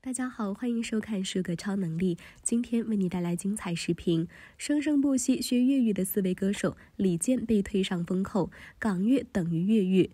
大家好，欢迎收看《是个超能力》，今天为你带来精彩视频。《生生不息》学粤语的四位歌手李健被推上风口，港乐等于粤语，《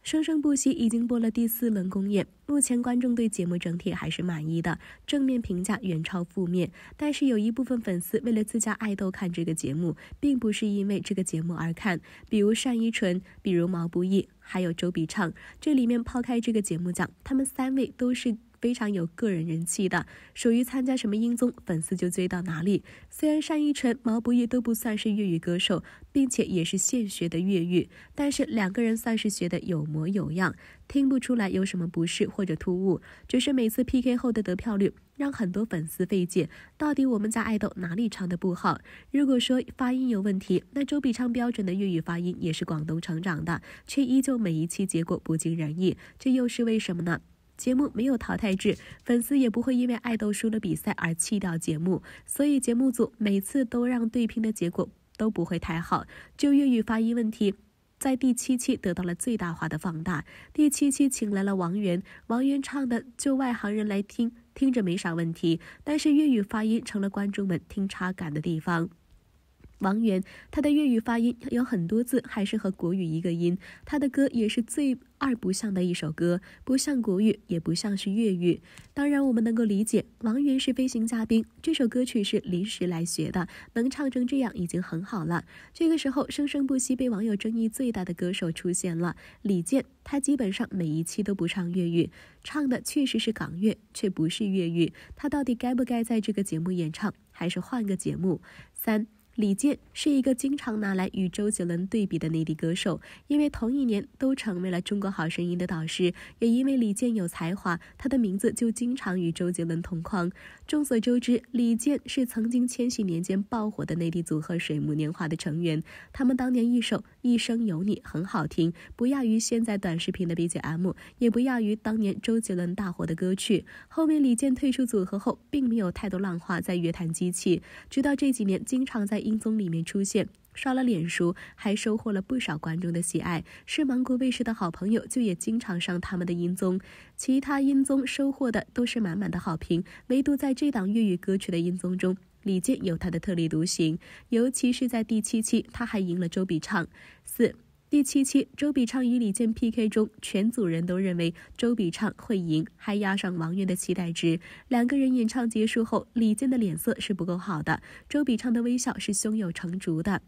生生不息》已经播了第四轮公演，目前观众对节目整体还是满意的，正面评价远超负面。但是有一部分粉丝为了自家爱豆看这个节目，并不是因为这个节目而看，比如单依纯，比如毛不易，还有周笔畅。这里面抛开这个节目讲，他们三位都是。非常有个人人气的，属于参加什么音综，粉丝就追到哪里。虽然单依纯、毛不易都不算是粤语歌手，并且也是现学的粤语，但是两个人算是学得有模有样，听不出来有什么不适或者突兀。只是每次 PK 后的得票率，让很多粉丝费解，到底我们家爱豆哪里唱的不好？如果说发音有问题，那周笔畅标准的粤语发音也是广东成长的，却依旧每一期结果不尽人意，这又是为什么呢？节目没有淘汰制，粉丝也不会因为爱豆输了比赛而弃掉节目，所以节目组每次都让对拼的结果都不会太好。就粤语发音问题，在第七期得到了最大化的放大。第七期请来了王源，王源唱的就外行人来听听着没啥问题，但是粤语发音成了观众们听差感的地方。王源，他的粤语发音有很多字还是和国语一个音，他的歌也是最二不像的一首歌，不像国语也不像是粤语。当然，我们能够理解，王源是飞行嘉宾，这首歌曲是临时来学的，能唱成这样已经很好了。这个时候，生生不息被网友争议最大的歌手出现了，李健，他基本上每一期都不唱粤语，唱的确实是港乐，却不是粤语。他到底该不该在这个节目演唱，还是换个节目？三。李健是一个经常拿来与周杰伦对比的内地歌手，因为同一年都成为了中国好声音的导师，也因为李健有才华，他的名字就经常与周杰伦同框。众所周知，李健是曾经千禧年间爆火的内地组合水木年华的成员，他们当年一首《一生有你》很好听，不亚于现在短视频的 BGM，也不亚于当年周杰伦大火的歌曲。后面李健退出组合后，并没有太多浪花在乐坛激起，直到这几年，经常在。音综里面出现，刷了脸书，还收获了不少观众的喜爱。是芒果卫视的好朋友，就也经常上他们的音综。其他音综收获的都是满满的好评，唯独在这档粤语歌曲的音综中，李健有他的特立独行。尤其是在第七期，他还赢了周笔畅。四。第七期周笔畅与李健 PK 中，全组人都认为周笔畅会赢，还压上王源的期待值。两个人演唱结束后，李健的脸色是不够好的，周笔畅的微笑是胸有成竹的。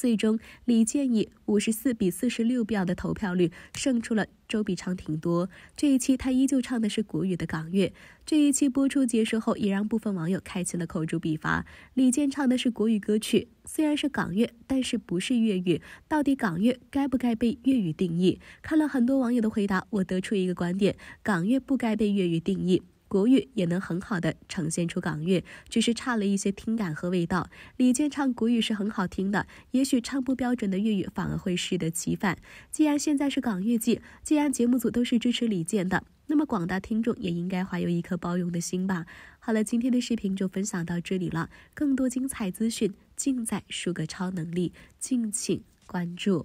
最终，李建以五十四比四十六票的投票率胜出了周笔畅挺多。这一期他依旧唱的是国语的港乐。这一期播出结束后，也让部分网友开心了口诛笔伐。李健唱的是国语歌曲，虽然是港乐，但是不是粤语。到底港乐该不该被粤语定义？看了很多网友的回答，我得出一个观点：港乐不该被粤语定义。国语也能很好的呈现出港乐，只是差了一些听感和味道。李健唱国语是很好听的，也许唱不标准的粤语反而会适得其反。既然现在是港乐季，既然节目组都是支持李健的，那么广大听众也应该怀有一颗包容的心吧。好了，今天的视频就分享到这里了，更多精彩资讯尽在“数个超能力”，敬请关注。